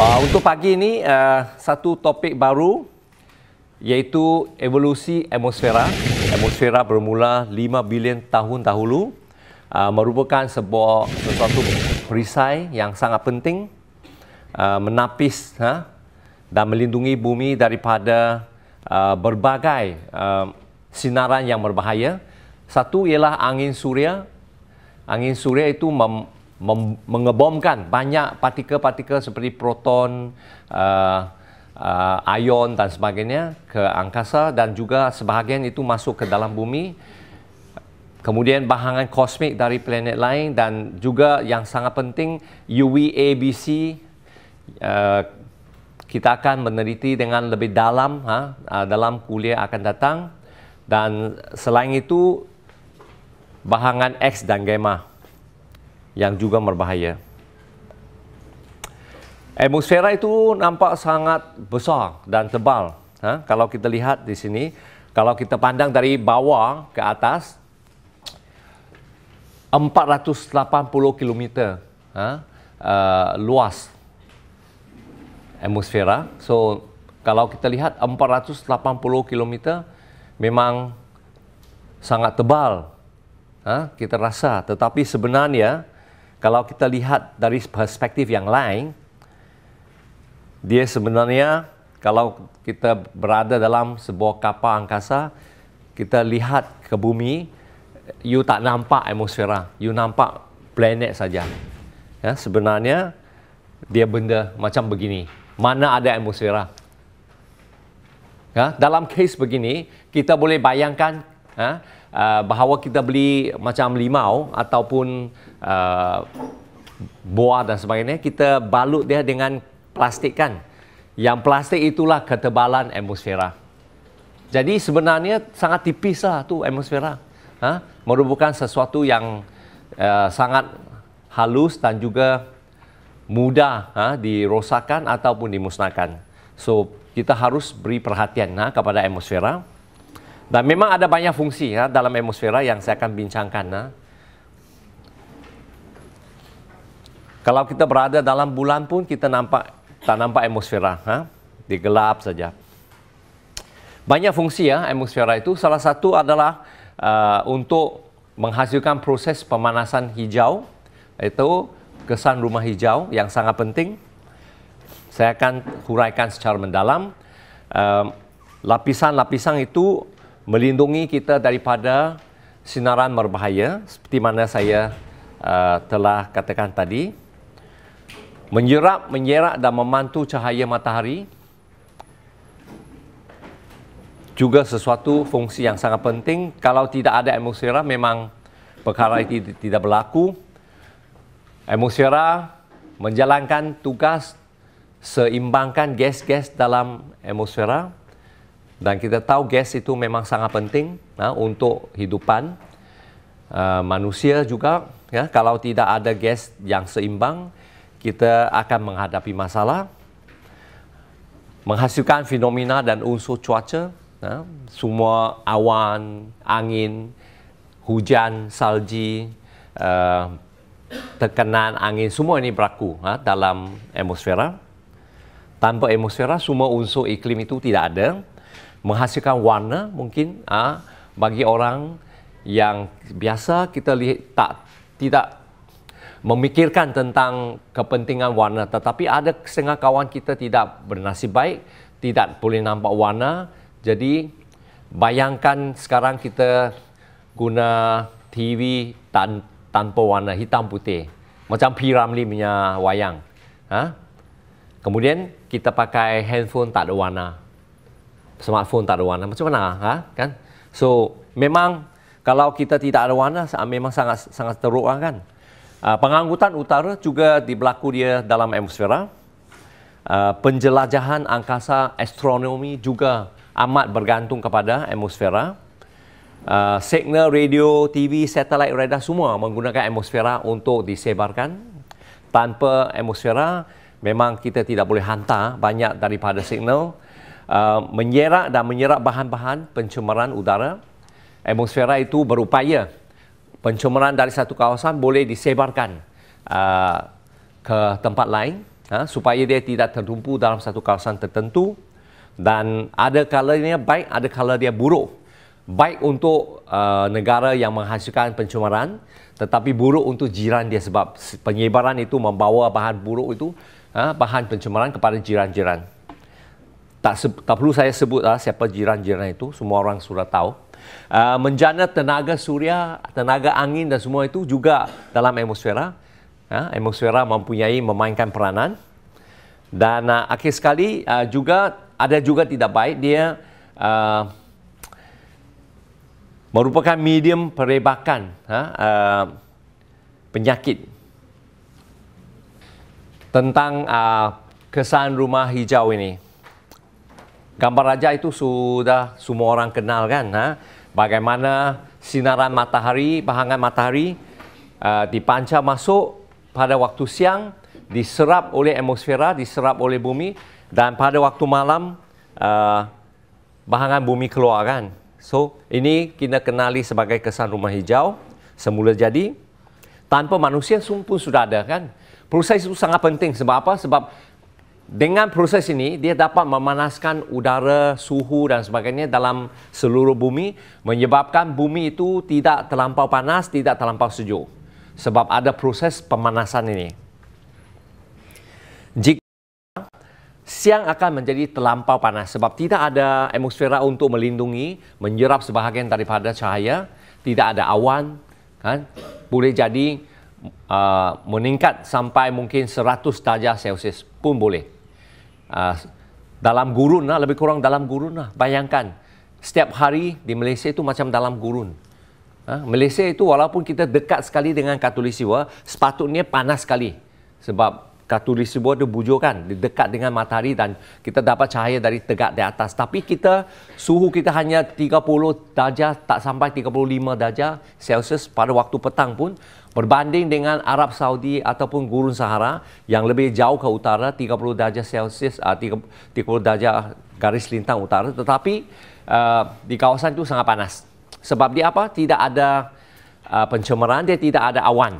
Uh, untuk pagi ini uh, satu topik baru iaitu evolusi atmosfera. Atmosfera bermula 5 bilion tahun dahulu uh, merupakan sebuah sesuatu perisai yang sangat penting uh, menapis ha, dan melindungi bumi daripada uh, berbagai uh, sinaran yang berbahaya. Satu ialah angin suria. Angin suria itu mem- mem- mengebomkan banyak partikel-partikel seperti proton, uh, uh, ion dan sebagainya ke angkasa dan juga sebahagian itu masuk ke dalam bumi. Kemudian bahangan kosmik dari planet lain dan juga yang sangat penting UVABC uh, kita akan meneliti dengan lebih dalam ha, uh, dalam kuliah akan datang dan selain itu bahangan X dan gamma yang juga berbahaya. Atmosfera itu nampak sangat besar dan tebal. Ha? Kalau kita lihat di sini, kalau kita pandang dari bawah ke atas, 480 km ha? uh, luas atmosfera. So, kalau kita lihat 480 km memang sangat tebal. Ha? Kita rasa. Tetapi sebenarnya, kalau kita lihat dari perspektif yang lain, dia sebenarnya kalau kita berada dalam sebuah kapal angkasa, kita lihat ke bumi, you tak nampak atmosfera, you nampak planet saja. Ya, sebenarnya dia benda macam begini. Mana ada atmosfera? Ya, dalam case begini, kita boleh bayangkan ya, uh, bahawa kita beli macam limau ataupun uh, buah dan sebagainya kita balut dia dengan plastik kan yang plastik itulah ketebalan atmosfera jadi sebenarnya sangat tipis lah tu atmosfera ha? merupakan sesuatu yang uh, sangat halus dan juga mudah ha, dirosakkan ataupun dimusnahkan. So kita harus beri perhatian ha, kepada atmosfera. Dan memang ada banyak fungsi ha, dalam atmosfera yang saya akan bincangkan. Ha. Kalau kita berada dalam bulan pun kita nampak tak nampak atmosfera, ha? Di saja. Banyak fungsi ya atmosfera itu. Salah satu adalah uh, untuk menghasilkan proses pemanasan hijau. Itu kesan rumah hijau yang sangat penting. Saya akan huraikan secara mendalam. Um, lapisan-lapisan uh, itu melindungi kita daripada sinaran berbahaya seperti mana saya uh, telah katakan tadi menyerap, menyerap dan memantu cahaya matahari juga sesuatu fungsi yang sangat penting. Kalau tidak ada atmosfera, memang perkara itu tidak berlaku. Atmosfera menjalankan tugas seimbangkan gas-gas dalam atmosfera dan kita tahu gas itu memang sangat penting nah, ha, untuk hidupan uh, manusia juga. Ya, kalau tidak ada gas yang seimbang, kita akan menghadapi masalah menghasilkan fenomena dan unsur cuaca ya, semua awan angin hujan salji uh, eh, tekanan angin semua ini berlaku ha, dalam atmosfera tanpa atmosfera semua unsur iklim itu tidak ada menghasilkan warna mungkin ha, bagi orang yang biasa kita lihat tak tidak memikirkan tentang kepentingan warna tetapi ada setengah kawan kita tidak bernasib baik tidak boleh nampak warna jadi bayangkan sekarang kita guna TV tan tanpa warna hitam putih macam P Ramli punya wayang ha? kemudian kita pakai handphone tak ada warna smartphone tak ada warna macam mana ha? kan so memang kalau kita tidak ada warna memang sangat sangat teruk lah, kan Ah, Pengangkutan utara juga diberlaku dia dalam atmosfera. Uh, penjelajahan angkasa astronomi juga amat bergantung kepada atmosfera. Uh, signal radio, TV, satelit, radar semua menggunakan atmosfera untuk disebarkan. Tanpa atmosfera, memang kita tidak boleh hantar banyak daripada signal. Uh, menyerap dan menyerap bahan-bahan pencemaran udara. Atmosfera itu berupaya pencemaran dari satu kawasan boleh disebarkan uh, ke tempat lain uh, supaya dia tidak tertumpu dalam satu kawasan tertentu dan ada kalanya baik ada kala dia buruk baik untuk uh, negara yang menghasilkan pencemaran tetapi buruk untuk jiran dia sebab penyebaran itu membawa bahan buruk itu uh, bahan pencemaran kepada jiran-jiran tak, tak perlu saya sebutlah siapa jiran-jiran itu semua orang sudah tahu Ah, menjana tenaga suria, tenaga angin dan semua itu juga dalam atmosfera. Uh, atmosfera mempunyai memainkan peranan. Dan uh, akhir sekali uh, juga ada juga tidak baik dia uh, merupakan medium perebakan uh, uh, penyakit tentang uh, kesan rumah hijau ini. Gambar raja itu sudah semua orang kenal kan. Uh? bagaimana sinaran matahari, bahangan matahari uh, dipancar masuk pada waktu siang, diserap oleh atmosfera, diserap oleh bumi dan pada waktu malam uh, bahangan bumi keluar kan. So, ini kita kenali sebagai kesan rumah hijau semula jadi. Tanpa manusia pun sudah ada kan. Proses itu sangat penting. Sebab apa? Sebab dengan proses ini dia dapat memanaskan udara, suhu dan sebagainya dalam seluruh bumi menyebabkan bumi itu tidak terlampau panas, tidak terlampau sejuk sebab ada proses pemanasan ini. Jika siang akan menjadi terlampau panas sebab tidak ada atmosfera untuk melindungi, menyerap sebahagian daripada cahaya, tidak ada awan, kan? Boleh jadi uh, meningkat sampai mungkin 100 darjah Celsius pun boleh uh, dalam gurun lah, lebih kurang dalam gurun lah. Bayangkan, setiap hari di Malaysia itu macam dalam gurun. Uh, Malaysia itu walaupun kita dekat sekali dengan Katulistiwa, sepatutnya panas sekali. Sebab Katulistiwa itu bujur kan, dekat dengan matahari dan kita dapat cahaya dari tegak di atas. Tapi kita, suhu kita hanya 30 darjah, tak sampai 35 darjah Celsius pada waktu petang pun. Berbanding dengan Arab Saudi ataupun Gurun Sahara yang lebih jauh ke utara 30 darjah Celsius 30 ah, darjah garis lintang utara tetapi uh, di kawasan itu sangat panas. Sebab dia apa? Tidak ada uh, pencemaran, dia tidak ada awan.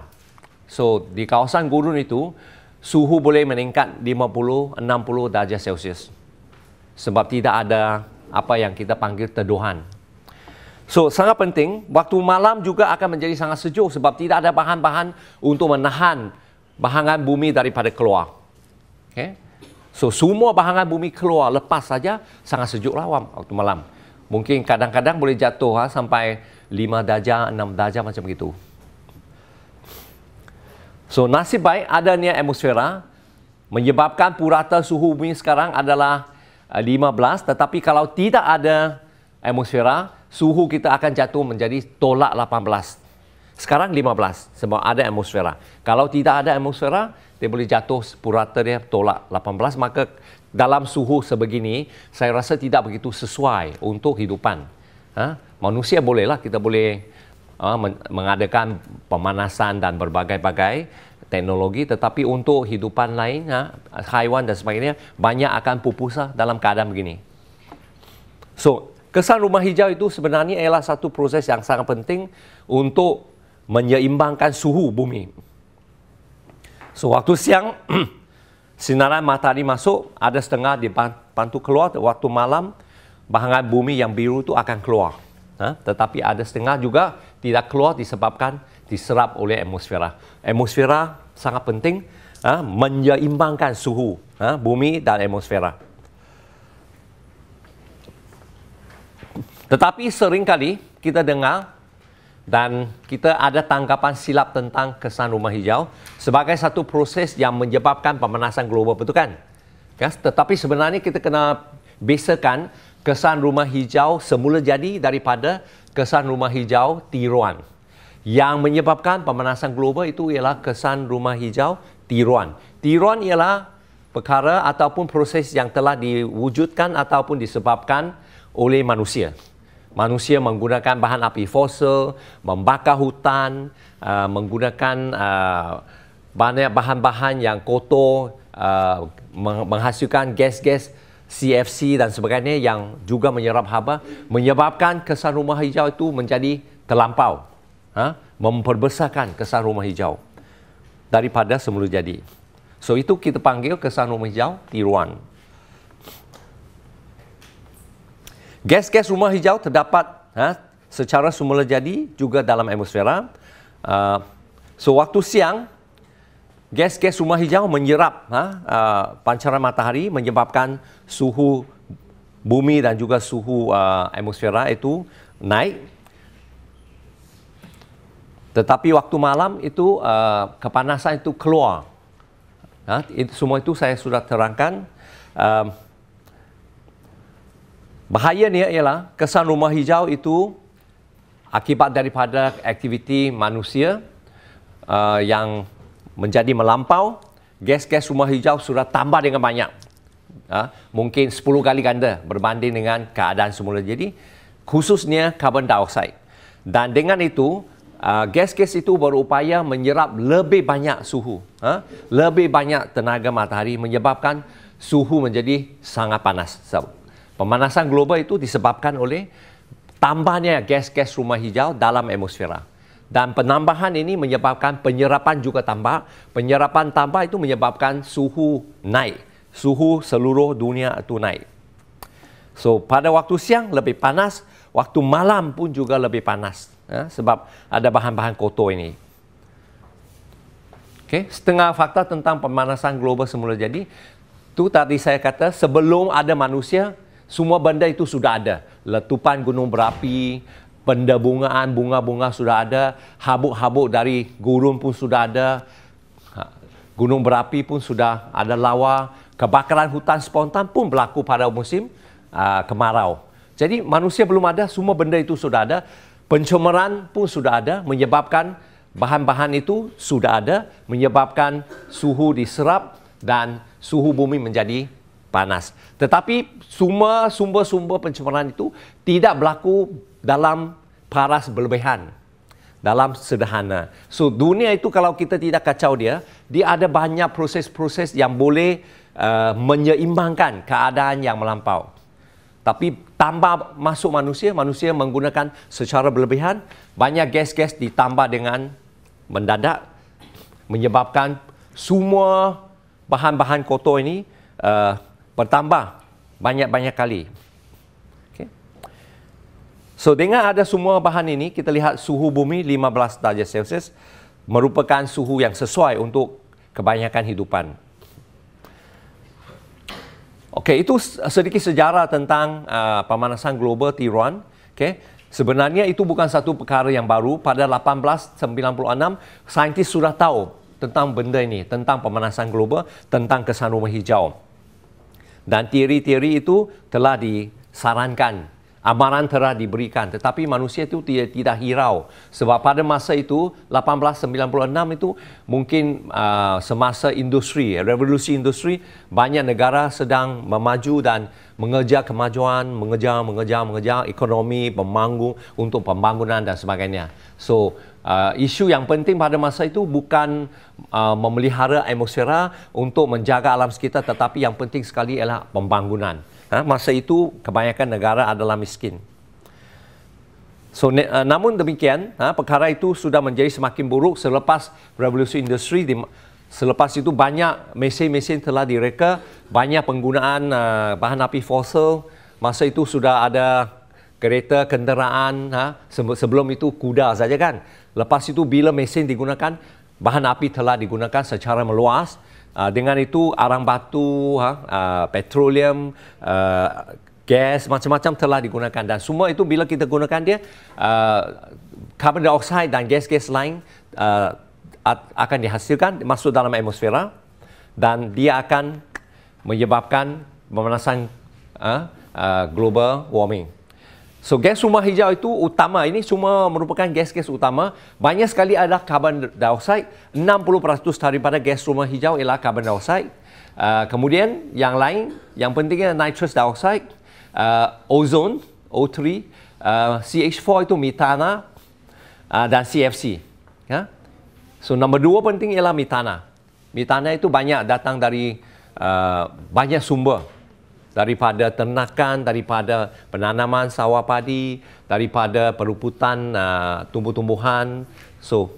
So di kawasan gurun itu suhu boleh meningkat 50 60 darjah Celsius. Sebab tidak ada apa yang kita panggil teduhan So sangat penting waktu malam juga akan menjadi sangat sejuk sebab tidak ada bahan-bahan untuk menahan bahangan bumi daripada keluar. Okay? So semua bahangan bumi keluar lepas saja sangat sejuk lawam lah waktu malam. Mungkin kadang-kadang boleh jatuh ha, sampai 5 darjah, 6 darjah macam itu. So nasib baik adanya atmosfera menyebabkan purata suhu bumi sekarang adalah 15 eh, tetapi kalau tidak ada atmosfera suhu kita akan jatuh menjadi tolak 18. Sekarang 15 sebab ada atmosfera. Kalau tidak ada atmosfera, dia boleh jatuh purata dia tolak 18. Maka dalam suhu sebegini, saya rasa tidak begitu sesuai untuk kehidupan. Ha? Manusia bolehlah, kita boleh ha, mengadakan pemanasan dan berbagai-bagai teknologi tetapi untuk hidupan lain ha, haiwan dan sebagainya banyak akan pupusah dalam keadaan begini. So, Kesan rumah hijau itu sebenarnya ialah satu proses yang sangat penting untuk menyeimbangkan suhu bumi. So, waktu siang, sinaran matahari masuk, ada setengah dibantu keluar. Waktu malam, bahagian bumi yang biru itu akan keluar. Ha? Tetapi ada setengah juga tidak keluar disebabkan diserap oleh atmosfera. Atmosfera sangat penting ha? menyeimbangkan suhu ha? bumi dan atmosfera. Tetapi seringkali kita dengar dan kita ada tanggapan silap tentang kesan rumah hijau sebagai satu proses yang menyebabkan pemanasan global, betul kan? Yes? Tetapi sebenarnya kita kena besarkan kesan rumah hijau semula jadi daripada kesan rumah hijau tiruan. Yang menyebabkan pemanasan global itu ialah kesan rumah hijau tiruan. Tiruan ialah perkara ataupun proses yang telah diwujudkan ataupun disebabkan oleh manusia manusia menggunakan bahan api fosil, membakar hutan, uh, menggunakan uh, banyak bahan-bahan yang kotor, uh, menghasilkan gas-gas CFC dan sebagainya yang juga menyerap haba, menyebabkan kesan rumah hijau itu menjadi terlampau, ha? memperbesarkan kesan rumah hijau daripada semula jadi. So itu kita panggil kesan rumah hijau tiruan. Gas-gas rumah hijau terdapat ha, secara semula jadi juga dalam atmosfera. Uh, ah, so, waktu siang, gas-gas rumah hijau menyerap ha, uh, pancaran matahari menyebabkan suhu bumi dan juga suhu uh, atmosfera itu naik. Tetapi waktu malam itu uh, kepanasan itu keluar. Ha, itu, semua itu saya sudah terangkan. Uh, Bahaya ni ialah kesan rumah hijau itu akibat daripada aktiviti manusia uh, yang menjadi melampau. Gas-gas rumah hijau sudah tambah dengan banyak. Uh, mungkin 10 kali ganda berbanding dengan keadaan semula. Jadi khususnya karbon dioksida. Dan dengan itu, uh, gas-gas itu berupaya menyerap lebih banyak suhu. Uh, lebih banyak tenaga matahari menyebabkan suhu menjadi sangat panas. So, Pemanasan global itu disebabkan oleh tambahnya gas-gas rumah hijau dalam atmosfera. Dan penambahan ini menyebabkan penyerapan juga tambah. Penyerapan tambah itu menyebabkan suhu naik. Suhu seluruh dunia itu naik. So pada waktu siang lebih panas, waktu malam pun juga lebih panas. Ya, sebab ada bahan-bahan kotor ini. Okay. Setengah fakta tentang pemanasan global semula jadi, tu tadi saya kata sebelum ada manusia, semua benda itu sudah ada. Letupan gunung berapi, pendebungaan bunga-bunga sudah ada, habuk-habuk dari gurun pun sudah ada, ha, gunung berapi pun sudah ada lawa, kebakaran hutan spontan pun berlaku pada musim uh, kemarau. Jadi manusia belum ada, semua benda itu sudah ada, pencemaran pun sudah ada, menyebabkan bahan-bahan itu sudah ada, menyebabkan suhu diserap dan suhu bumi menjadi panas. Tetapi semua sumber-sumber pencemaran itu tidak berlaku dalam paras berlebihan. Dalam sederhana. So dunia itu kalau kita tidak kacau dia, dia ada banyak proses-proses yang boleh uh, menyeimbangkan keadaan yang melampau. Tapi tambah masuk manusia, manusia menggunakan secara berlebihan, banyak gas-gas ditambah dengan mendadak menyebabkan semua bahan-bahan kotor ini uh, bertambah banyak-banyak kali. Okay. So dengan ada semua bahan ini, kita lihat suhu bumi 15 darjah Celsius merupakan suhu yang sesuai untuk kebanyakan hidupan. Okey, itu sedikit sejarah tentang uh, pemanasan global Tiruan. Okey. Sebenarnya itu bukan satu perkara yang baru. Pada 1896, saintis sudah tahu tentang benda ini, tentang pemanasan global, tentang kesan rumah hijau dan teori-teori itu telah disarankan amaran telah diberikan tetapi manusia itu tidak tidak hirau sebab pada masa itu 1896 itu mungkin uh, semasa industri eh, revolusi industri banyak negara sedang memaju dan mengejar kemajuan mengejar mengejar mengejar ekonomi pembangun untuk pembangunan dan sebagainya so Ah, isu yang penting pada masa itu bukan uh, memelihara atmosfera untuk menjaga alam sekitar tetapi yang penting sekali ialah pembangunan. Ha? Masa itu kebanyakan negara adalah miskin. So, ne- uh, namun demikian, ha, perkara itu sudah menjadi semakin buruk selepas revolusi industri. Di, selepas itu banyak mesin-mesin telah direka, banyak penggunaan uh, bahan api fosil. Masa itu sudah ada kereta, kenderaan, ha? sebelum itu kuda saja kan. Lepas itu bila mesin digunakan, bahan api telah digunakan secara meluas. Ah, dengan itu arang batu, ha, ah, petroleum, ah, gas macam-macam telah digunakan dan semua itu bila kita gunakan dia, karbon uh, dioksida dan gas-gas lain akan dihasilkan masuk dalam atmosfera dan dia akan menyebabkan pemanasan global warming. So gas rumah hijau itu utama ini semua merupakan gas-gas utama. Banyak sekali ada karbon dioksida. 60% daripada gas rumah hijau ialah karbon dioksida. Uh, kemudian yang lain yang pentingnya nitrous dioxide, uh, ozone, O3, uh, CH4 itu metana uh, dan CFC. Yeah? So nombor dua penting ialah metana. Metana itu banyak datang dari uh, banyak sumber daripada ternakan, daripada penanaman sawah padi, daripada peruputan uh, tumbuh-tumbuhan. So,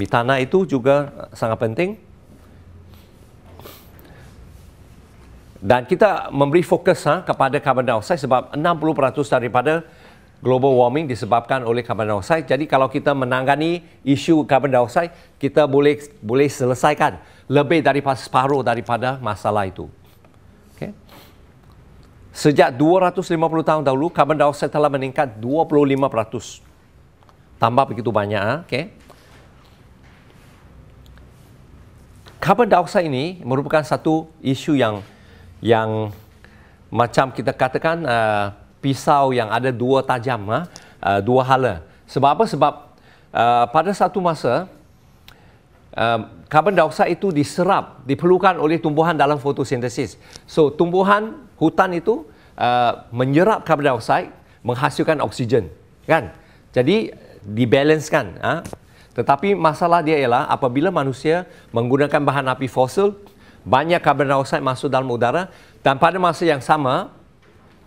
mitana itu juga sangat penting. Dan kita memberi fokus ha, kepada carbon dioxide sebab 60% daripada global warming disebabkan oleh carbon dioxide. Jadi kalau kita menangani isu carbon dioxide, kita boleh boleh selesaikan lebih daripada separuh daripada masalah itu. Sejak 250 tahun dahulu, karbon dioksida telah meningkat 25%. Tambah begitu banyak. Ah, okay. Karbon dioksida ini merupakan satu isu yang yang macam kita katakan uh, pisau yang ada dua tajam, uh, dua hala. Sebab apa? Sebab uh, pada satu masa, karbon uh, dioksida itu diserap, diperlukan oleh tumbuhan dalam fotosintesis. So, tumbuhan hutan itu uh, menyerap karbon dioksida, menghasilkan oksigen kan jadi dibalanskan. ah ha? tetapi masalah dia ialah apabila manusia menggunakan bahan api fosil banyak karbon dioksida masuk dalam udara dan pada masa yang sama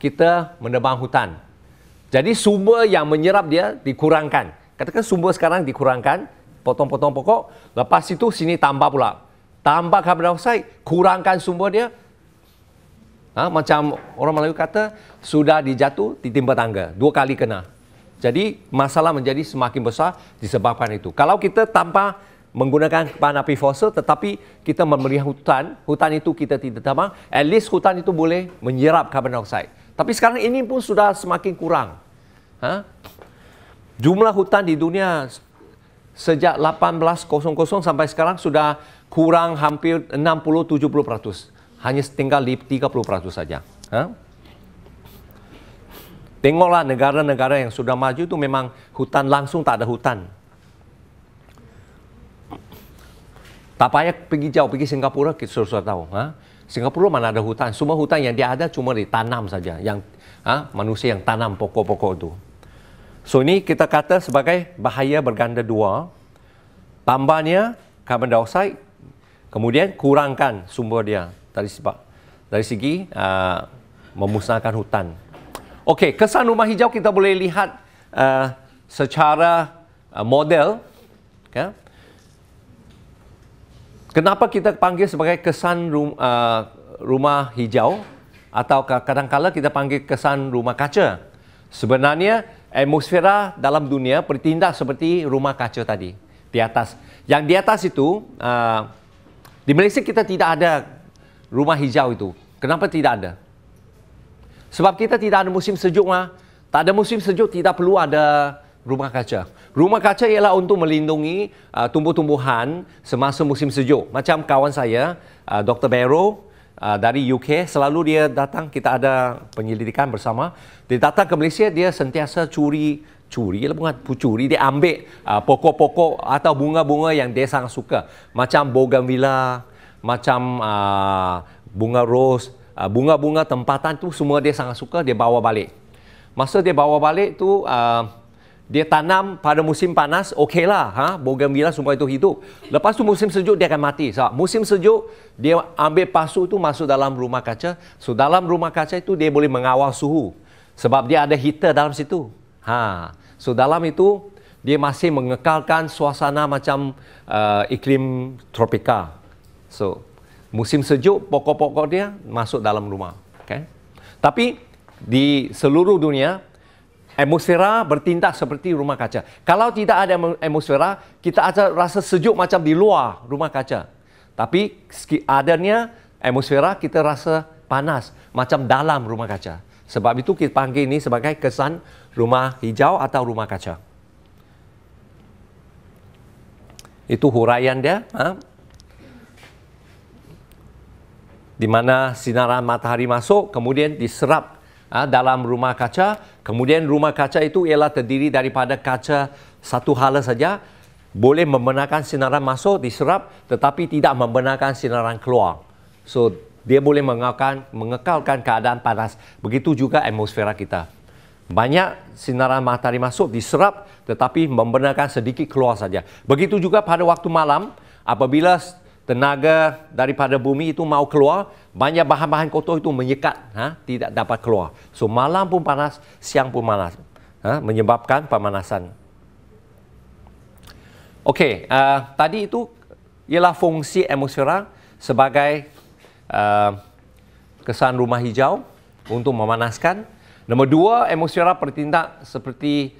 kita menebang hutan jadi sumber yang menyerap dia dikurangkan katakan sumber sekarang dikurangkan potong-potong pokok lepas itu sini tambah pula tambah karbon dioksida, kurangkan sumber dia Ha, macam orang Melayu kata, sudah dijatuh, ditimpa tangga. Dua kali kena. Jadi, masalah menjadi semakin besar disebabkan itu. Kalau kita tanpa menggunakan bahan api fosil, tetapi kita memelihara hutan, hutan itu kita tidak tambah, at least hutan itu boleh menyerap karbon dioksida. Tapi sekarang ini pun sudah semakin kurang. Ha? Jumlah hutan di dunia sejak 1800 sampai sekarang sudah kurang hampir 60-70% hanya tinggal di 30% saja. Ha? Tengoklah negara-negara yang sudah maju itu memang hutan langsung tak ada hutan. Tak payah pergi jauh, pergi Singapura, kita sudah tahu. Ha? Singapura mana ada hutan? Semua hutan yang dia ada cuma ditanam saja. Yang ha? Manusia yang tanam pokok-pokok itu. So ini kita kata sebagai bahaya berganda dua. Tambahnya carbon dioxide, kemudian kurangkan sumber dia dari sebab dari segi uh, memusnahkan hutan. Okey, kesan rumah hijau kita boleh lihat uh, secara uh, model. Okay. Ya. Kenapa kita panggil sebagai kesan rum, uh, rumah hijau atau kadang-kala kita panggil kesan rumah kaca? Sebenarnya atmosfera dalam dunia bertindak seperti rumah kaca tadi di atas. Yang di atas itu uh, di Malaysia kita tidak ada rumah hijau itu. Kenapa tidak ada? Sebab kita tidak ada musim sejuk mah. Tak ada musim sejuk tidak perlu ada rumah kaca. Rumah kaca ialah untuk melindungi uh, tumbuh-tumbuhan semasa musim sejuk. Macam kawan saya, uh, ah, Dr. Barrow uh, dari UK, selalu dia datang, kita ada penyelidikan bersama. Dia datang ke Malaysia, dia sentiasa curi, curi ialah bukan pucuri dia ambil uh, pokok-pokok atau bunga-bunga yang dia sangat suka. Macam bougainvillea, macam uh, bunga rose, uh, ah, bunga-bunga tempatan tu semua dia sangat suka, dia bawa balik. Masa dia bawa balik tu, uh, dia tanam pada musim panas, okey lah. Ha? Bogamila semua itu hidup. Lepas tu musim sejuk, dia akan mati. Sebab musim sejuk, dia ambil pasu tu masuk dalam rumah kaca. So, dalam rumah kaca itu, dia boleh mengawal suhu. Sebab dia ada heater dalam situ. Ha. So, dalam itu, dia masih mengekalkan suasana macam uh, iklim tropika. So, musim sejuk, pokok-pokok dia masuk dalam rumah. Okay? Tapi, di seluruh dunia, atmosfera bertindak seperti rumah kaca. Kalau tidak ada atmosfera, kita akan rasa sejuk macam di luar rumah kaca. Tapi, adanya atmosfera, kita rasa panas macam dalam rumah kaca. Sebab itu kita panggil ini sebagai kesan rumah hijau atau rumah kaca. Itu huraian dia. Ha? di mana sinaran matahari masuk kemudian diserap uh, dalam rumah kaca kemudian rumah kaca itu ialah terdiri daripada kaca satu hala saja boleh membenarkan sinaran masuk diserap tetapi tidak membenarkan sinaran keluar so dia boleh mengekalkan mengekalkan keadaan panas begitu juga atmosfera kita banyak sinaran matahari masuk diserap tetapi membenarkan sedikit keluar saja begitu juga pada waktu malam apabila tenaga daripada bumi itu mau keluar, banyak bahan-bahan kotor itu menyekat, ha? tidak dapat keluar. So malam pun panas, siang pun panas, ha? menyebabkan pemanasan. Okey, uh, tadi itu ialah fungsi atmosfera sebagai uh, kesan rumah hijau untuk memanaskan. Nomor dua, atmosfera bertindak seperti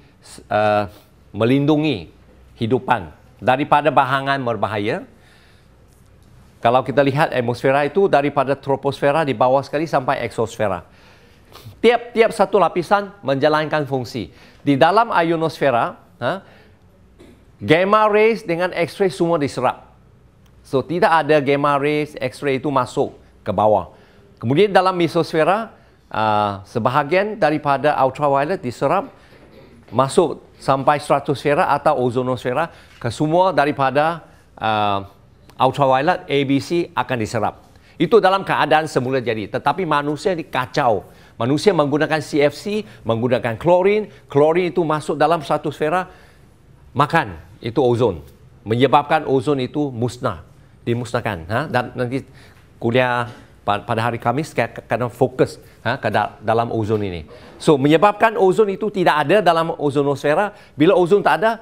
uh, melindungi hidupan daripada bahangan berbahaya kalau kita lihat atmosfera itu daripada troposfera di bawah sekali sampai eksosfera. Tiap-tiap satu lapisan menjalankan fungsi. Di dalam ionosfera, ha, gamma rays dengan X-ray semua diserap. So, tidak ada gamma rays, X-ray itu masuk ke bawah. Kemudian dalam mesosfera, uh, sebahagian daripada ultraviolet diserap masuk sampai stratosfera atau ozonosfera ke semua daripada uh, ultraviolet ABC akan diserap. Itu dalam keadaan semula jadi. Tetapi manusia ini kacau. Manusia menggunakan CFC, menggunakan klorin. Klorin itu masuk dalam stratosfera makan. Itu ozon. Menyebabkan ozon itu musnah. Dimusnahkan. Ha? Dan nanti kuliah pada hari Kamis kena fokus ha, ke dalam ozon ini. So menyebabkan ozon itu tidak ada dalam ozonosfera. Bila ozon tak ada,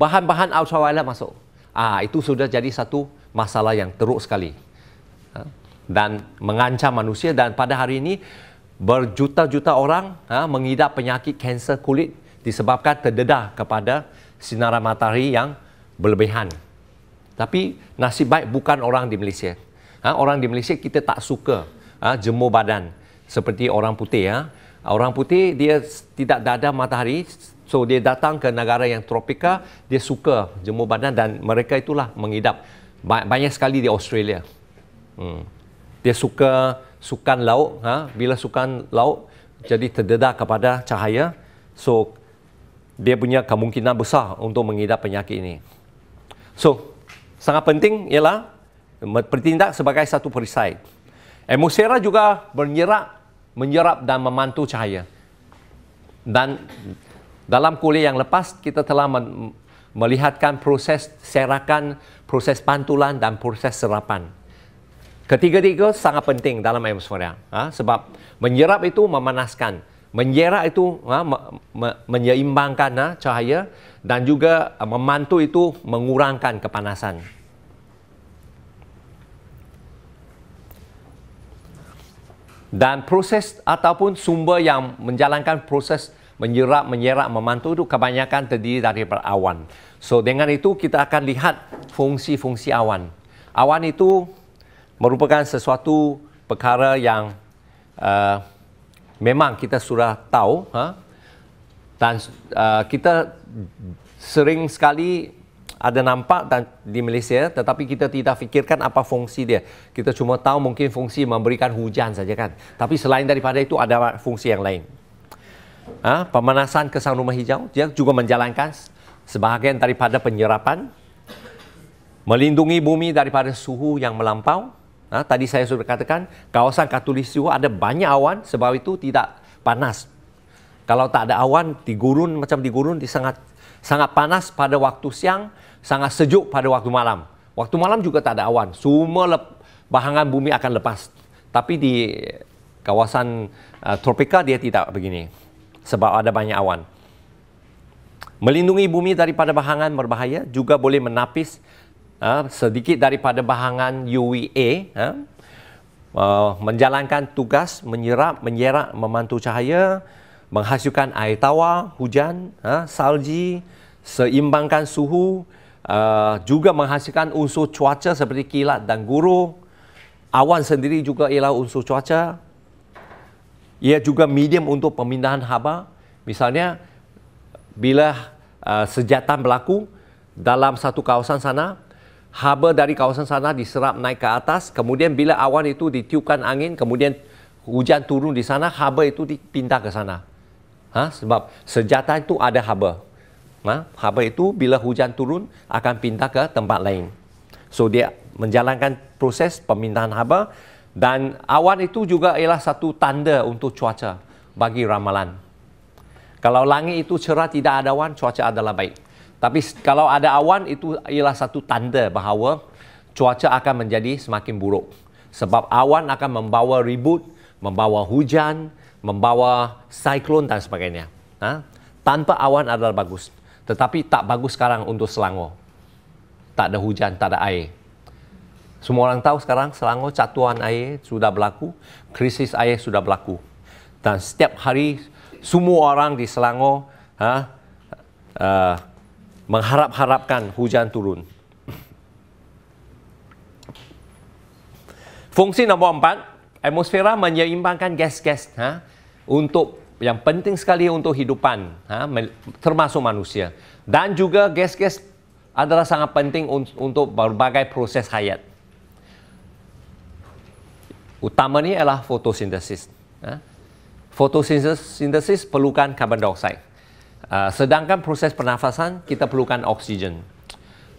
bahan-bahan ultraviolet masuk. Ah ha, itu sudah jadi satu masalah yang teruk sekali ha? dan mengancam manusia dan pada hari ini berjuta-juta orang ha, mengidap penyakit kanser kulit disebabkan terdedah kepada sinaran matahari yang berlebihan. Tapi nasib baik bukan orang di Malaysia. Ha, orang di Malaysia kita tak suka ha, jemur badan seperti orang putih. ya. Orang putih dia tidak dada matahari, so dia datang ke negara yang tropika, dia suka jemur badan dan mereka itulah mengidap ba- banyak sekali di Australia. Hmm. Dia suka sukan laut. Ha? Bila sukan laut, jadi terdedah kepada cahaya. So, dia punya kemungkinan besar untuk mengidap penyakit ini. So, sangat penting ialah bertindak sebagai satu perisai. Emosera juga menyerap, menyerap dan memantu cahaya. Dan dalam kuliah yang lepas, kita telah melihatkan proses serakan, proses pantulan dan proses serapan. Ketiga-tiga sangat penting dalam atmosfera. Ha? Sebab menyerap itu memanaskan. Menyerap itu ha? me- me- menyeimbangkan ha? cahaya dan juga uh, memantul itu mengurangkan kepanasan. Dan proses ataupun sumber yang menjalankan proses menyerap, menyerap, memantul itu kebanyakan terdiri dari awan. So dengan itu kita akan lihat fungsi-fungsi awan. Awan itu merupakan sesuatu perkara yang uh, memang kita sudah tahu ha? dan uh, kita sering sekali ada nampak dan di Malaysia tetapi kita tidak fikirkan apa fungsi dia. Kita cuma tahu mungkin fungsi memberikan hujan saja kan. Tapi selain daripada itu ada fungsi yang lain ha, pemanasan kesan rumah hijau dia juga menjalankan sebahagian daripada penyerapan melindungi bumi daripada suhu yang melampau ha, tadi saya sudah katakan kawasan katulistiwa ada banyak awan sebab itu tidak panas kalau tak ada awan di gurun macam di gurun di sangat sangat panas pada waktu siang sangat sejuk pada waktu malam waktu malam juga tak ada awan semua lep, bahangan bumi akan lepas tapi di kawasan uh, tropika dia tidak begini sebab ada banyak awan. Melindungi bumi daripada bahangan berbahaya juga boleh menapis uh, sedikit daripada bahangan UVA. Uh, ha, uh, ha, menjalankan tugas menyerap, menyerap, memantul cahaya, menghasilkan air tawar, hujan, uh, salji, seimbangkan suhu, uh, juga menghasilkan unsur cuaca seperti kilat dan guru. Awan sendiri juga ialah unsur cuaca, ia juga medium untuk pemindahan haba. Misalnya, bila uh, sejatan berlaku dalam satu kawasan sana, haba dari kawasan sana diserap naik ke atas, kemudian bila awan itu ditiupkan angin, kemudian hujan turun di sana, haba itu dipindah ke sana. Ha? Sebab sejatan itu ada haba. Ha? Haba itu bila hujan turun akan pindah ke tempat lain. So dia menjalankan proses pemindahan haba, dan awan itu juga ialah satu tanda untuk cuaca bagi ramalan. Kalau langit itu cerah tidak ada awan, cuaca adalah baik. Tapi kalau ada awan itu ialah satu tanda bahawa cuaca akan menjadi semakin buruk. Sebab awan akan membawa ribut, membawa hujan, membawa siklon dan sebagainya. Ha? Tanpa awan adalah bagus. Tetapi tak bagus sekarang untuk Selangor. Tak ada hujan, tak ada air. Semua orang tahu sekarang Selangor catuan air sudah berlaku, krisis air sudah berlaku. Dan setiap hari semua orang di Selangor ha, uh, mengharap-harapkan hujan turun. Fungsi nombor empat, atmosfera menyeimbangkan gas-gas ha, untuk yang penting sekali untuk hidupan ha, termasuk manusia. Dan juga gas-gas adalah sangat penting untuk berbagai proses hayat. Utama ni ialah fotosintesis. Ha? Fotosintesis perlukan karbon dioxide. Ha, sedangkan proses pernafasan kita perlukan oksigen.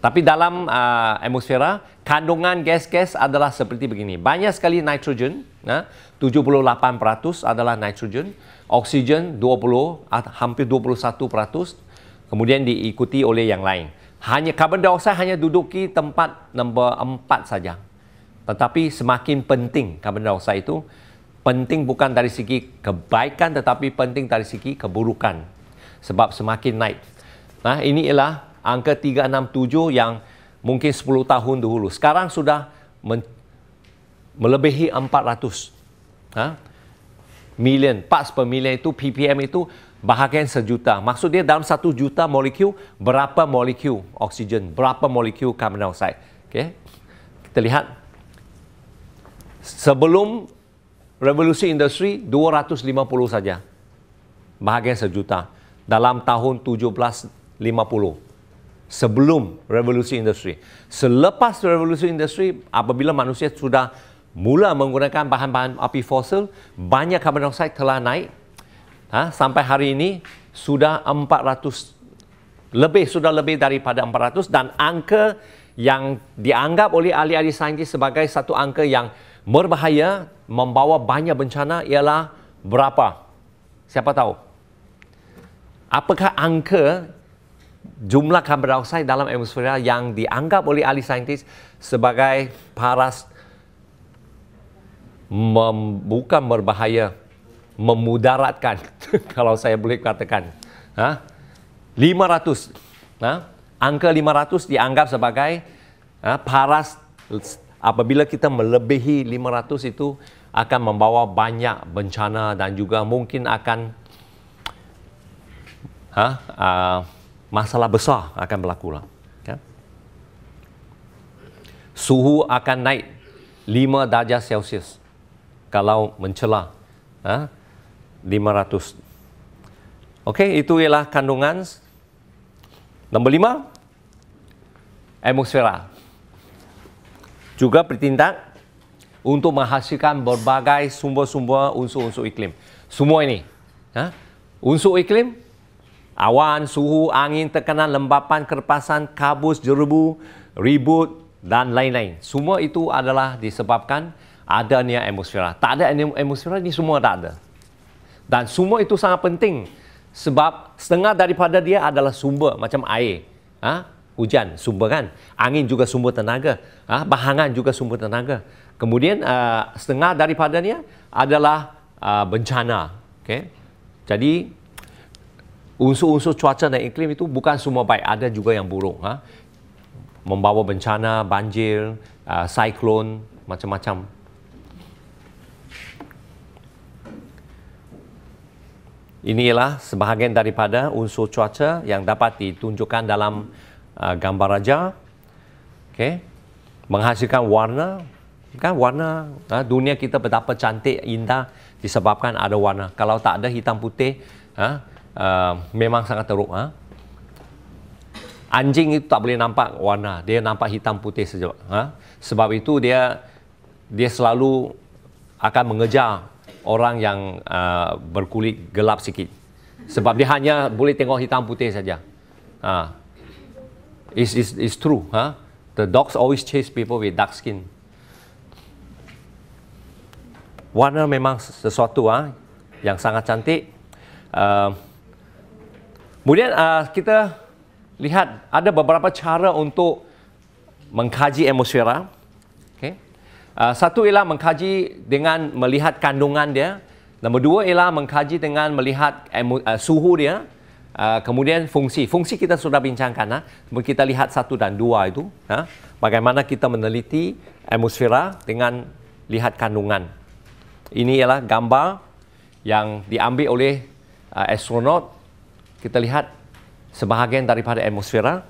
Tapi dalam uh, atmosfera, kandungan gas-gas adalah seperti begini. Banyak sekali nitrogen, uh, 78% adalah nitrogen. Oksigen 20, uh, hampir 21%. Kemudian diikuti oleh yang lain. Hanya karbon dioksida hanya duduki tempat nombor 4 saja. Uh, tetapi semakin penting karbon dioksida itu penting bukan dari segi kebaikan tetapi penting dari segi keburukan sebab semakin naik. Nah, ini ialah angka 367 yang mungkin 10 tahun dahulu. Sekarang sudah melebihi 400. Ha? Million, parts per million itu ppm itu bahagian sejuta. Maksud dia dalam satu juta molekul berapa molekul oksigen, berapa molekul karbon dioksida. Okey. Kita lihat sebelum revolusi industri 250 saja bahagian sejuta dalam tahun 1750 sebelum revolusi industri selepas revolusi industri apabila manusia sudah mula menggunakan bahan-bahan api fosil banyak karbon dioksida telah naik ha, sampai hari ini sudah 400 lebih sudah lebih daripada 400 dan angka yang dianggap oleh ahli-ahli saintis sebagai satu angka yang berbahaya membawa banyak bencana ialah berapa? Siapa tahu? Apakah angka jumlah karbon dioksida dalam atmosfera yang dianggap oleh ahli saintis sebagai paras membuka berbahaya memudaratkan kalau saya boleh katakan ha? 500 ha? angka 500 dianggap sebagai ha? paras apabila kita melebihi 500 itu akan membawa banyak bencana dan juga mungkin akan ha, uh, masalah besar akan berlaku. Lah. Okay. Ya. Suhu akan naik 5 darjah Celsius kalau mencela ha, 500. Okey, itu ialah kandungan. Nombor lima, atmosfera juga bertindak untuk menghasilkan berbagai sumber-sumber unsur-unsur iklim. Semua ini. Ha? Unsur iklim, awan, suhu, angin, tekanan, lembapan, kerpasan, kabus, jerubu, ribut dan lain-lain. Semua itu adalah disebabkan adanya atmosfera. Tak ada atmosfera, ini semua tak ada. Dan semua itu sangat penting sebab setengah daripada dia adalah sumber macam air. Ha? hujan sumber kan angin juga sumber tenaga ah ha? bahangan juga sumber tenaga kemudian uh, setengah daripadanya adalah uh, bencana okey jadi unsur-unsur cuaca dan iklim itu bukan semua baik ada juga yang buruk ha? membawa bencana banjir uh, siklon macam-macam Inilah sebahagian daripada unsur cuaca yang dapat ditunjukkan dalam uh, gambar raja okay? menghasilkan warna kan warna uh, dunia kita betapa cantik indah disebabkan ada warna kalau tak ada hitam putih uh, uh, memang sangat teruk uh. anjing itu tak boleh nampak warna dia nampak hitam putih saja uh. sebab itu dia dia selalu akan mengejar orang yang uh, berkulit gelap sikit sebab dia hanya boleh tengok hitam putih saja uh it's, it's, it's true, huh? The dogs always chase people with dark skin. Warna memang sesuatu ah yang sangat cantik. Uh, kemudian uh, kita lihat ada beberapa cara untuk mengkaji atmosfera. Okay. Uh, satu ialah mengkaji dengan melihat kandungan dia. Nombor dua ialah mengkaji dengan melihat uh, suhu dia. Ah, kemudian fungsi. Fungsi kita sudah bincangkan. Ha? Kita lihat satu dan dua itu. Ha? Bagaimana kita meneliti atmosfera dengan lihat kandungan. Ini ialah gambar yang diambil oleh uh, astronot. Kita lihat sebahagian daripada atmosfera.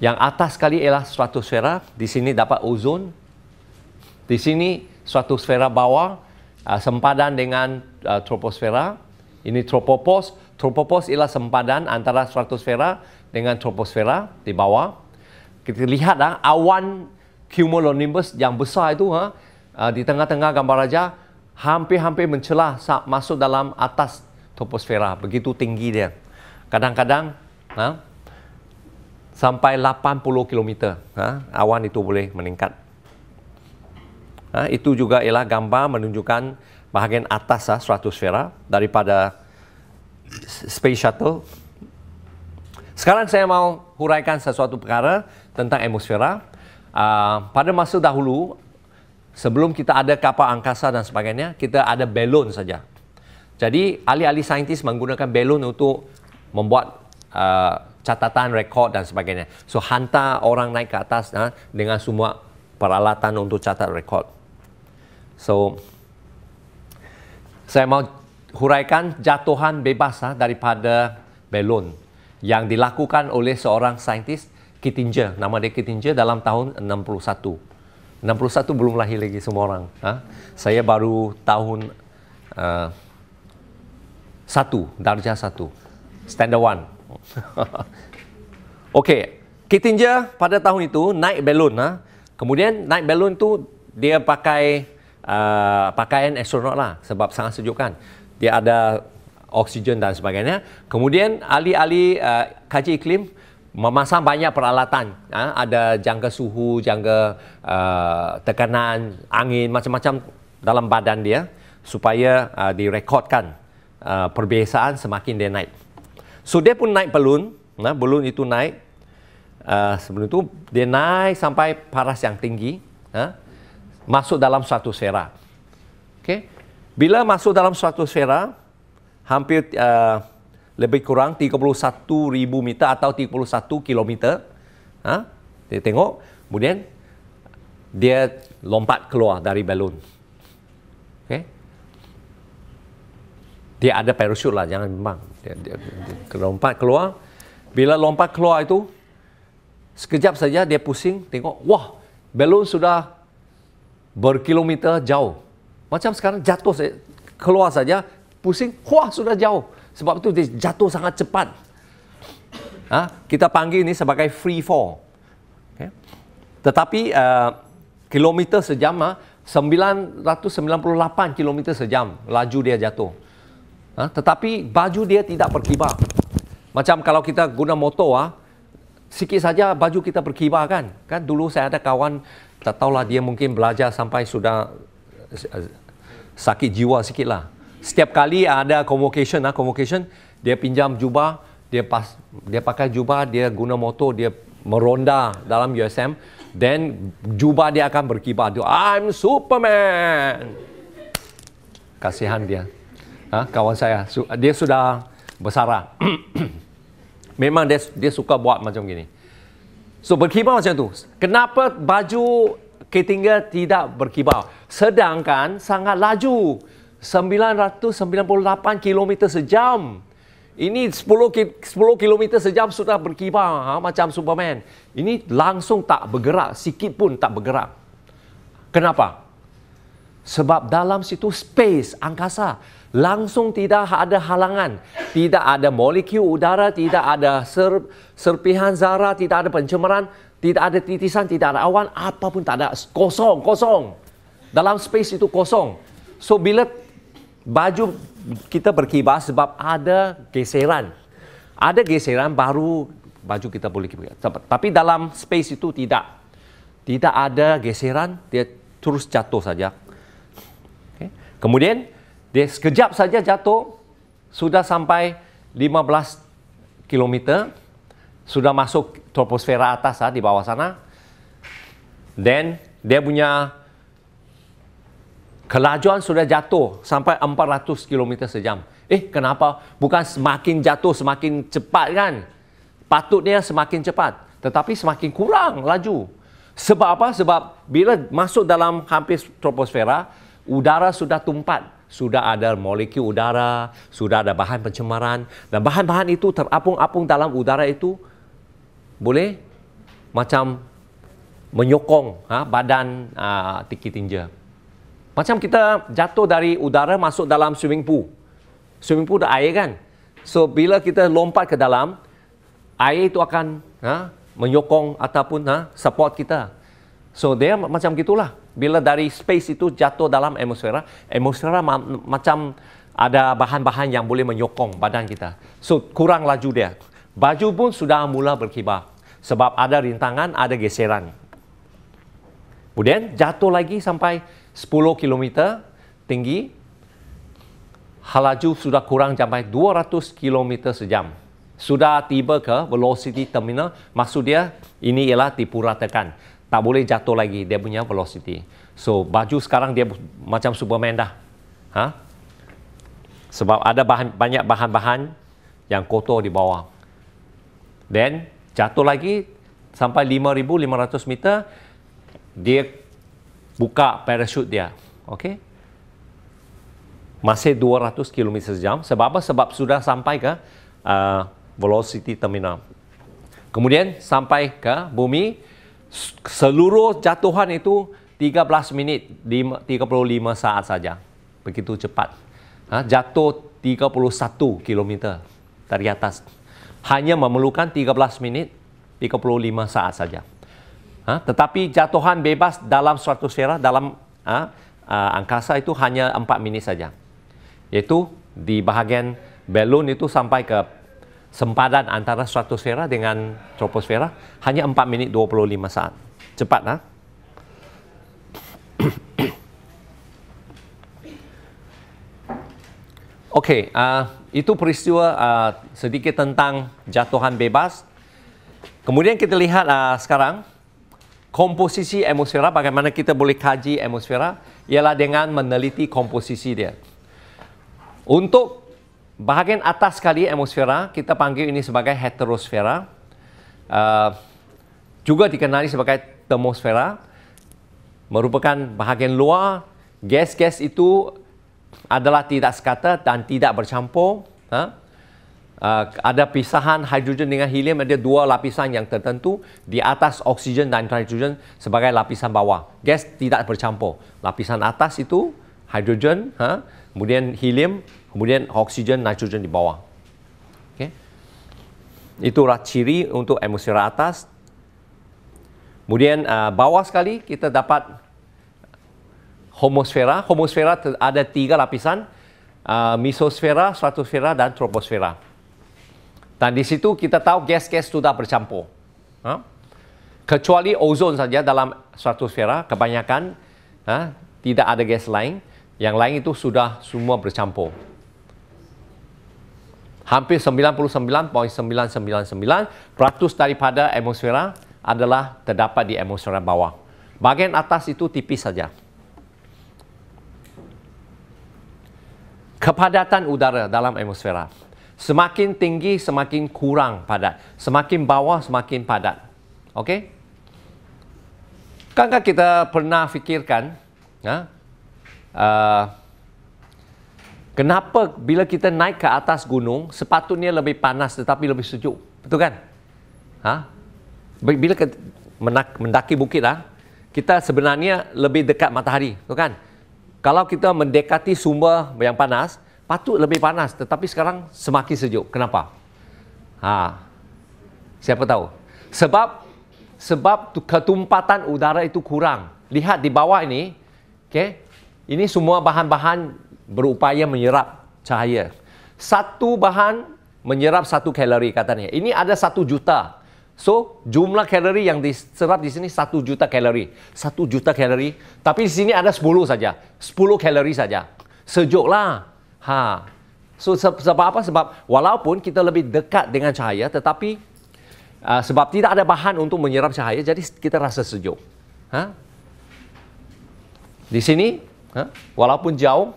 Yang atas sekali ialah stratosfera. Di sini dapat ozon. Di sini stratosfera bawah uh, sempadan dengan uh, troposfera. Ini tropopos. Tropopos ialah sempadan antara stratosfera dengan troposfera di bawah. Kita lihat ah awan cumulonimbus yang besar itu ha di tengah-tengah gambar raja hampir-hampir mencelah masuk dalam atas troposfera. Begitu tinggi dia. Kadang-kadang ha sampai 80 km ha awan itu boleh meningkat. Ha itu juga ialah gambar menunjukkan bahagian atas lah, stratosfera daripada space shuttle. Sekarang saya mau huraikan sesuatu perkara tentang atmosfera. Uh, pada masa dahulu, sebelum kita ada kapal angkasa dan sebagainya, kita ada balon saja. Jadi, ahli-ahli saintis menggunakan balon untuk membuat uh, catatan rekod dan sebagainya. So, hantar orang naik ke atas uh, dengan semua peralatan untuk catat rekod. So, saya mau huraikan jatuhan bebas ha, daripada balon yang dilakukan oleh seorang saintis Kitinja Nama dia Kitinja dalam tahun 61. 61 belum lahir lagi semua orang. Ha? Saya baru tahun uh, satu, darjah satu. Standard one. Okey, Kitinja pada tahun itu naik balon. Ha? Kemudian naik balon tu dia pakai uh, pakaian astronot lah sebab sangat sejuk kan. Dia ada oksigen dan sebagainya. Kemudian ahli-ahli uh, kaji iklim memasang banyak peralatan. Uh, ada jangka suhu, jangka uh, tekanan, angin macam-macam dalam badan dia supaya uh, direkodkan uh, perbezaan semakin dia naik. So dia pun naik balon, nah uh, balon itu naik Uh, sebelum itu dia naik sampai paras yang tinggi, uh, masuk dalam satu sfera. Okey. Bila masuk dalam satu sfera, hampir uh, lebih kurang 31,000 meter atau 31 kilometer. Ha? Dia tengok. Kemudian, dia lompat keluar dari balon. Okey. Dia ada parachute lah, jangan bimbang. Dia, dia, dia, dia lompat keluar. Bila lompat keluar itu, sekejap saja dia pusing, tengok, wah, balon sudah berkilometer jauh. Macam sekarang jatuh saya keluar saja pusing, wah sudah jauh. Sebab itu dia jatuh sangat cepat. Ha? Kita panggil ini sebagai free fall. Okay. Tetapi uh, kilometer sejam ha? 998 kilometer sejam laju dia jatuh. Ha? Tetapi baju dia tidak berkibar. Macam kalau kita guna motor, ha? sikit saja baju kita berkibar kan? kan? Dulu saya ada kawan tak tahulah dia mungkin belajar sampai sudah eh, sakit jiwa sikit lah. Setiap kali ada convocation, lah, convocation dia pinjam jubah, dia pas, dia pakai jubah, dia guna motor, dia meronda dalam USM. Then jubah dia akan berkibar. Dia, I'm Superman. Kasihan dia. Ha, kawan saya, dia sudah besar. Memang dia, dia suka buat macam gini. So berkibar macam tu. Kenapa baju ketiga tidak berkibar? Sedangkan sangat laju. 998 km sejam. Ini 10 km sejam sudah berkibar ha? macam Superman. Ini langsung tak bergerak. Sikit pun tak bergerak. Kenapa? Sebab dalam situ space, angkasa langsung tidak ada halangan, tidak ada molekul udara, tidak ada ser, serpihan zarah, tidak ada pencemaran, tidak ada titisan, tidak ada awan, apapun tak ada, kosong, kosong. Dalam space itu kosong. So bila baju kita berkibas sebab ada geseran. Ada geseran baru baju kita boleh kibas. Tapi dalam space itu tidak. Tidak ada geseran, dia terus jatuh saja. Okay. Kemudian, dia sekejap saja jatuh, sudah sampai 15 km, sudah masuk troposfera atas ah, di bawah sana. Then dia punya kelajuan sudah jatuh sampai 400 km sejam. Eh, kenapa? Bukan semakin jatuh semakin cepat kan? Patutnya semakin cepat, tetapi semakin kurang laju. Sebab apa? Sebab bila masuk dalam hampir troposfera, udara sudah tumpat sudah ada molekul udara, sudah ada bahan pencemaran dan bahan-bahan itu terapung-apung dalam udara itu boleh macam menyokong ha, badan ha, tiki tinja. Macam kita jatuh dari udara masuk dalam swimming pool. Swimming pool ada air kan? So bila kita lompat ke dalam, air itu akan ha, menyokong ataupun ha, support kita. So dia macam gitulah bila dari space itu jatuh dalam atmosfera, atmosfera ma- macam ada bahan-bahan yang boleh menyokong badan kita. So, kurang laju dia. Baju pun sudah mula berkibar. Sebab ada rintangan, ada geseran. Kemudian jatuh lagi sampai 10 km tinggi. Halaju sudah kurang sampai 200 km sejam. Sudah tiba ke velocity terminal. Maksud dia, ini ialah tipu ratakan tak boleh jatuh lagi dia punya velocity. So baju sekarang dia macam Superman dah. Ha? Sebab ada bahan, banyak bahan-bahan yang kotor di bawah. Then jatuh lagi sampai 5,500 meter dia buka parachute dia. Okay? Masih 200 km sejam. Sebab apa? Sebab sudah sampai ke uh, velocity terminal. Kemudian sampai ke bumi, seluruh jatuhan itu 13 minit 35 saat saja. Begitu cepat. Ha, jatuh 31 km dari atas. Hanya memerlukan 13 minit 35 saat saja. Ha, tetapi jatuhan bebas dalam suatu sfera dalam ha, uh, angkasa itu hanya 4 minit saja. Yaitu di bahagian balon itu sampai ke sempadan antara stratosfera dengan troposfera hanya 4 minit 25 saat. Cepat nah. Ha? Okey, uh, itu peristiwa uh, sedikit tentang jatuhan bebas. Kemudian kita lihat uh, sekarang komposisi atmosfera bagaimana kita boleh kaji atmosfera ialah dengan meneliti komposisi dia. Untuk bahagian atas sekali atmosfera kita panggil ini sebagai heterosfera uh, juga dikenali sebagai termosfera merupakan bahagian luar gas-gas itu adalah tidak sekata dan tidak bercampur ha? uh, ada pisahan hidrogen dengan helium ada dua lapisan yang tertentu di atas oksigen dan nitrogen sebagai lapisan bawah gas tidak bercampur lapisan atas itu hidrogen ha? kemudian helium kemudian oksigen nitrogen di bawah okay. itulah ciri untuk atmosfera atas kemudian uh, bawah sekali kita dapat homosfera homosfera ada tiga lapisan uh, mesosfera stratosfera dan troposfera dan di situ kita tahu gas-gas sudah bercampur ha? kecuali ozon saja dalam stratosfera kebanyakan ha? tidak ada gas lain yang lain itu sudah semua bercampur hampir 99.999% daripada atmosfera adalah terdapat di atmosfera bawah. Bahagian atas itu tipis saja. Kepadatan udara dalam atmosfera. Semakin tinggi, semakin kurang padat. Semakin bawah, semakin padat. Okey? Kan kita pernah fikirkan, ya? Uh, Kenapa bila kita naik ke atas gunung sepatutnya lebih panas tetapi lebih sejuk? Betul kan? Ha? Bila ke, mendaki bukit ah, kita sebenarnya lebih dekat matahari, betul kan? Kalau kita mendekati sumber yang panas, patut lebih panas tetapi sekarang semakin sejuk. Kenapa? Ha. Siapa tahu? Sebab sebab ketumpatan udara itu kurang. Lihat di bawah ini, okay? Ini semua bahan-bahan berupaya menyerap cahaya. Satu bahan menyerap satu kalori katanya. Ini ada satu juta. So, jumlah kalori yang diserap di sini satu juta kalori. Satu juta kalori. Tapi di sini ada sepuluh saja. Sepuluh kalori saja. Sejuklah. Ha. So, sebab apa? Sebab walaupun kita lebih dekat dengan cahaya, tetapi uh, sebab tidak ada bahan untuk menyerap cahaya, jadi kita rasa sejuk. Ha? Di sini, ha? walaupun jauh,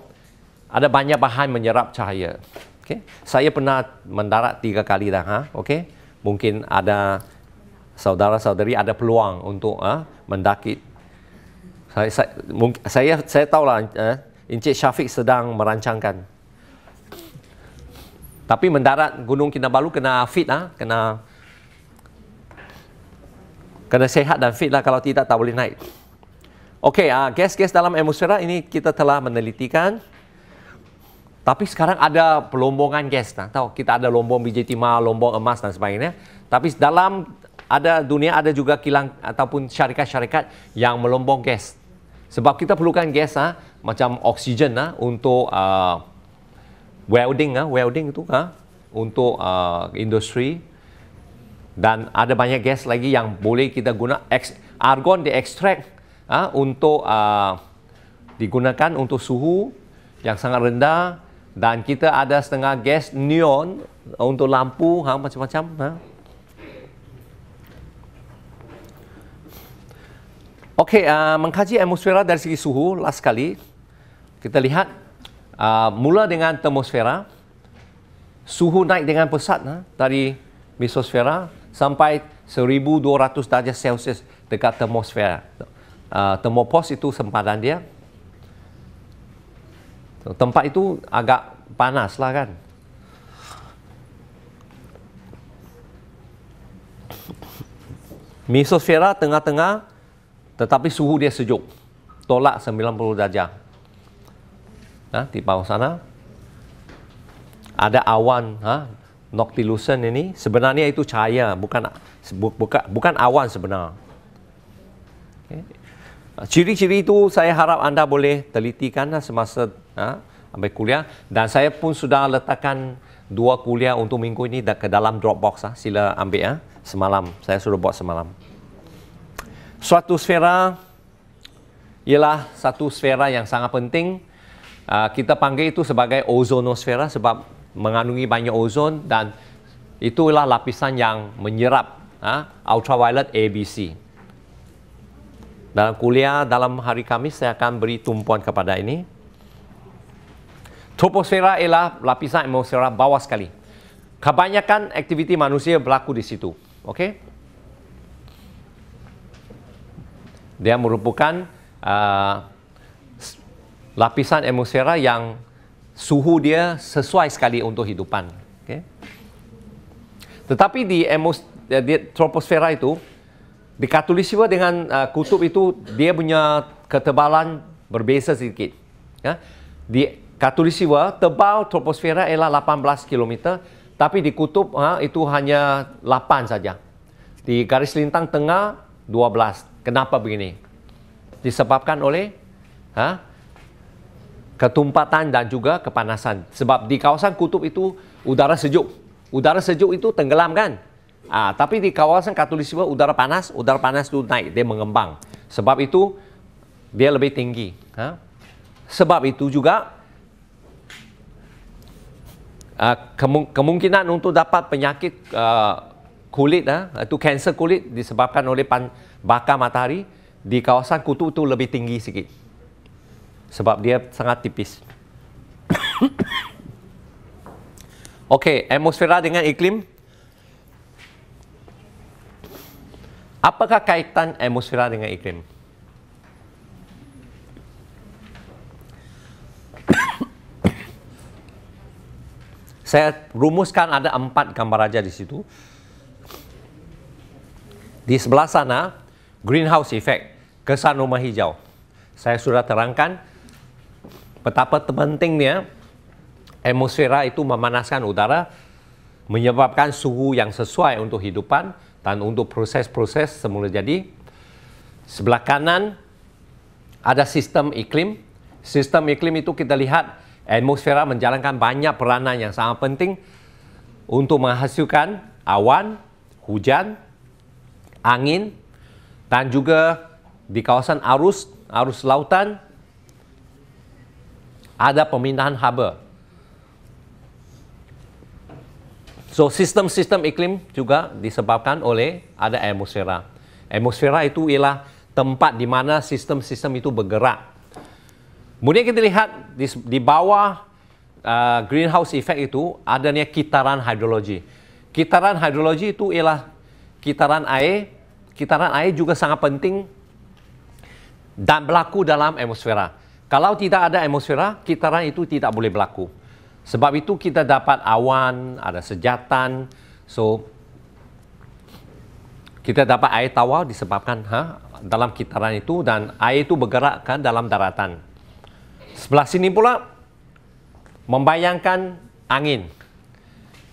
ada banyak bahan menyerap cahaya. Okay? Saya pernah mendarat tiga kali dah. Ha? Okay? Mungkin ada saudara-saudari ada peluang untuk ha, mendaki. Saya, saya, saya, saya tahu lah eh, ha, Encik Syafiq sedang merancangkan. Tapi mendarat Gunung Kinabalu kena fit lah, ha? kena kena sehat dan fit lah kalau tidak tak boleh naik. Okey, ah, gas-gas dalam atmosfera ini kita telah menelitikan. Tapi sekarang ada pelombongan gas. Nah, tahu kita ada lombong biji timah, lombong emas dan sebagainya. Tapi dalam ada dunia ada juga kilang ataupun syarikat-syarikat yang melombong gas. Sebab kita perlukan gas ha? macam oksigen ah ha? untuk uh, welding ha? welding itu ah ha? untuk uh, industri dan ada banyak gas lagi yang boleh kita guna ex- argon diekstrak ah ha? untuk uh, digunakan untuk suhu yang sangat rendah dan kita ada setengah gas neon untuk lampu ha macam-macam ha Okey uh, mengkaji atmosfera dari segi suhu last sekali kita lihat uh, mula dengan termosfera suhu naik dengan pesat ha, dari mesosfera sampai 1200 darjah Celsius dekat termosfera. Uh, termopos itu sempadan dia. Tempat itu agak panas lah kan. Mesosfera tengah-tengah tetapi suhu dia sejuk. Tolak 90 darjah. Nah, ha, di bawah sana ada awan ha noctilucent ini sebenarnya itu cahaya bukan bu, buka, bukan awan sebenarnya. Okay. Ciri-ciri itu saya harap anda boleh telitikan semasa ha, ambil kuliah dan saya pun sudah letakkan dua kuliah untuk minggu ini ke dalam Dropbox ha. sila ambil ya ha. semalam saya sudah buat semalam suatu sfera ialah satu sfera yang sangat penting uh, kita panggil itu sebagai ozonosfera sebab mengandungi banyak ozon dan itulah lapisan yang menyerap ha, ultraviolet ABC dalam kuliah dalam hari Kamis saya akan beri tumpuan kepada ini. Troposfera ialah lapisan atmosfera bawah sekali. Kebanyakan aktiviti manusia berlaku di situ. okay? Dia merupakan uh, lapisan atmosfera yang suhu dia sesuai sekali untuk hidupan. Okay. Tetapi di, emos, di troposfera itu, di katulisiva dengan uh, kutub itu dia punya ketebalan berbeza sedikit. Ya. Di katulisiva tebal troposfera ialah 18 km tapi di kutub ha, itu hanya 8 saja. Di garis lintang tengah 12. Kenapa begini? Disebabkan oleh ha, ketumpatan dan juga kepanasan. Sebab di kawasan kutub itu udara sejuk. Udara sejuk itu tenggelam kan? Ah, tapi di kawasan katulistiwa udara panas, udara panas tu naik, dia mengembang. Sebab itu dia lebih tinggi. Ha? Sebab itu juga uh, kemung kemungkinan untuk dapat penyakit uh, kulit, uh, itu kanser kulit disebabkan oleh pan bakar matahari di kawasan kutub itu lebih tinggi sikit. Sebab dia sangat tipis. Okey, atmosfera dengan iklim. Apakah kaitan atmosfera dengan iklim? Saya rumuskan ada empat gambar aja di situ. Di sebelah sana, greenhouse effect, kesan rumah hijau. Saya sudah terangkan betapa pentingnya atmosfera itu memanaskan udara, menyebabkan suhu yang sesuai untuk hidupan, dan untuk proses-proses semula jadi sebelah kanan ada sistem iklim sistem iklim itu kita lihat atmosfera menjalankan banyak peranan yang sangat penting untuk menghasilkan awan hujan angin dan juga di kawasan arus arus lautan ada pemindahan haba So sistem-sistem iklim juga disebabkan oleh ada atmosfera. Atmosfera itu ialah tempat di mana sistem-sistem itu bergerak. Kemudian kita lihat di, di bawah uh, greenhouse effect itu adanya kitaran hidrologi. Kitaran hidrologi itu ialah kitaran air. Kitaran air juga sangat penting dan berlaku dalam atmosfera. Kalau tidak ada atmosfera, kitaran itu tidak boleh berlaku. Sebab itu kita dapat awan, ada sejatan. So kita dapat air tawar disebabkan ha dalam kitaran itu dan air itu bergerak bergerakkan dalam daratan. Sebelah sini pula membayangkan angin.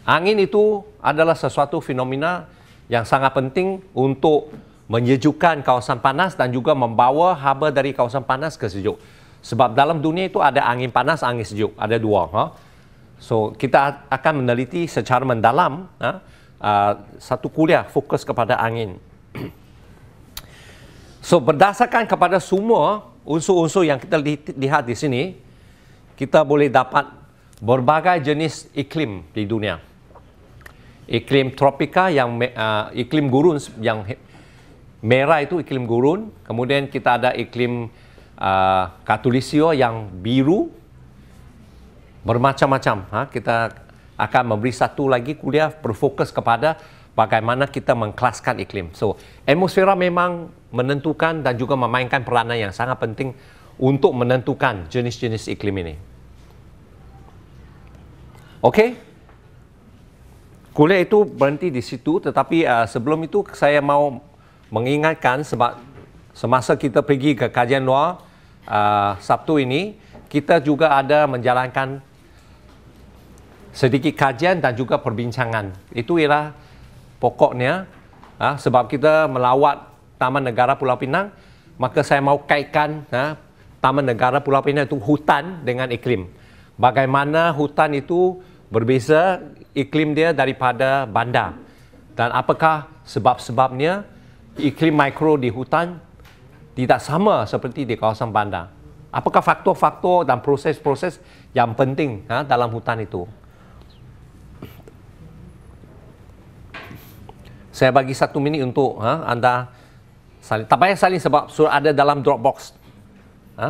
Angin itu adalah sesuatu fenomena yang sangat penting untuk menyejukkan kawasan panas dan juga membawa haba dari kawasan panas ke sejuk. Sebab dalam dunia itu ada angin panas, angin sejuk. Ada dua. Ha? So kita akan meneliti secara mendalam ha, uh, satu kuliah fokus kepada angin. So berdasarkan kepada semua unsur-unsur yang kita lihat di sini, kita boleh dapat berbagai jenis iklim di dunia. Iklim tropika yang uh, iklim gurun yang merah itu iklim gurun, kemudian kita ada iklim uh, katulistiwa yang biru bermacam-macam. Ha? Kita akan memberi satu lagi kuliah berfokus kepada bagaimana kita mengklaskan iklim. So, atmosfera memang menentukan dan juga memainkan peranan yang sangat penting untuk menentukan jenis-jenis iklim ini. Okey. Kuliah itu berhenti di situ tetapi uh, sebelum itu saya mau mengingatkan sebab semasa kita pergi ke kajian luar uh, Sabtu ini kita juga ada menjalankan sedikit kajian dan juga perbincangan. Itu ialah pokoknya ha, sebab kita melawat Taman Negara Pulau Pinang, maka saya mau kaitkan ha, Taman Negara Pulau Pinang itu hutan dengan iklim. Bagaimana hutan itu berbeza iklim dia daripada bandar dan apakah sebab-sebabnya iklim mikro di hutan tidak sama seperti di kawasan bandar. Apakah faktor-faktor dan proses-proses yang penting ha, dalam hutan itu? saya bagi satu minit untuk ha, anda saling. Tak payah saling sebab sudah ada dalam Dropbox. Ha?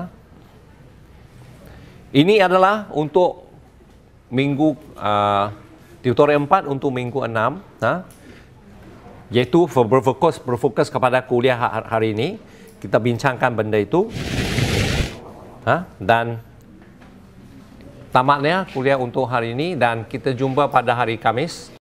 Ini adalah untuk minggu uh, tutorial 4 untuk minggu 6. Ha? Iaitu berfokus, berfokus kepada kuliah ha-, hari ini. Kita bincangkan benda itu. Ha? Dan tamatnya kuliah untuk hari ini dan kita jumpa pada hari Kamis.